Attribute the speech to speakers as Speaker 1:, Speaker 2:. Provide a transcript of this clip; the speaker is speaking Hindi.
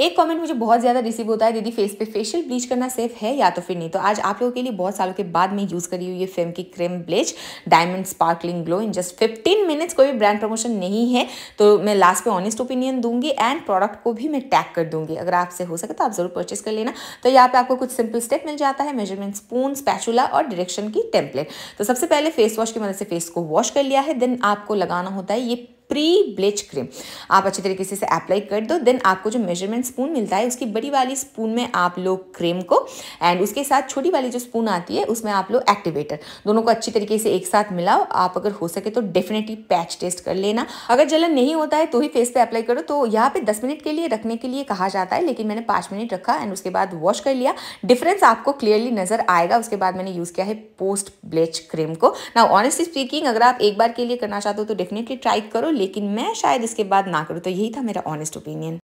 Speaker 1: एक कमेंट मुझे बहुत ज़्यादा रिसीव होता है दीदी फेस पे फेशियल ब्लीच करना सेफ है या तो फिर नहीं तो आज आप लोगों के लिए बहुत सालों के बाद मैं यूज़ करी हुई ये फेम की cream bleach diamond sparkling glow in just 15 minutes कोई भी ब्रांड प्रमोशन नहीं है तो मैं लास्ट पे ऑनेस्ट ओपिनियन दूंगी एंड प्रोडक्ट को भी मैं टैग कर दूंगी अगर आपसे हो सके तो आप ज़रूर परचेस कर लेना तो यहाँ पर आपको कुछ सिंपल स्टेप मिल जाता है मेजरमेंट स्पून स्पैचुला और डिरेक्शन की टेम्पलेट तो सबसे पहले फेस वॉश की मदद से फेस को वॉश कर लिया है देन आपको लगाना होता है ये प्री ब्लीच क्रीम आप अच्छे तरीके से इसे अप्लाई कर दो देन आपको जो मेजरमेंट स्पून मिलता है उसकी बड़ी वाली स्पून में आप लोग क्रीम को एंड उसके साथ छोटी वाली जो स्पून आती है उसमें आप लोग एक्टिवेटर दोनों को अच्छी तरीके से एक साथ मिलाओ आप अगर हो सके तो डेफिनेटली पैच टेस्ट कर लेना अगर जलन नहीं होता है तो ही फेस पे अप्लाई करो तो यहाँ पे दस मिनट के लिए रखने के लिए कहा जाता है लेकिन मैंने पाँच मिनट रखा एंड उसके बाद वॉश कर लिया डिफरेंस आपको क्लियरली नजर आएगा उसके बाद मैंने यूज़ किया है पोस्ट ब्लेच क्रीम को ना ऑनेस्टली स्पीकिंग अगर आप एक बार के लिए करना चाहते हो तो डेफिनेटली ट्राई करो लेकिन मैं शायद इसके बाद ना करूँ तो यही था मेरा ऑनेस्ट ओपिनियन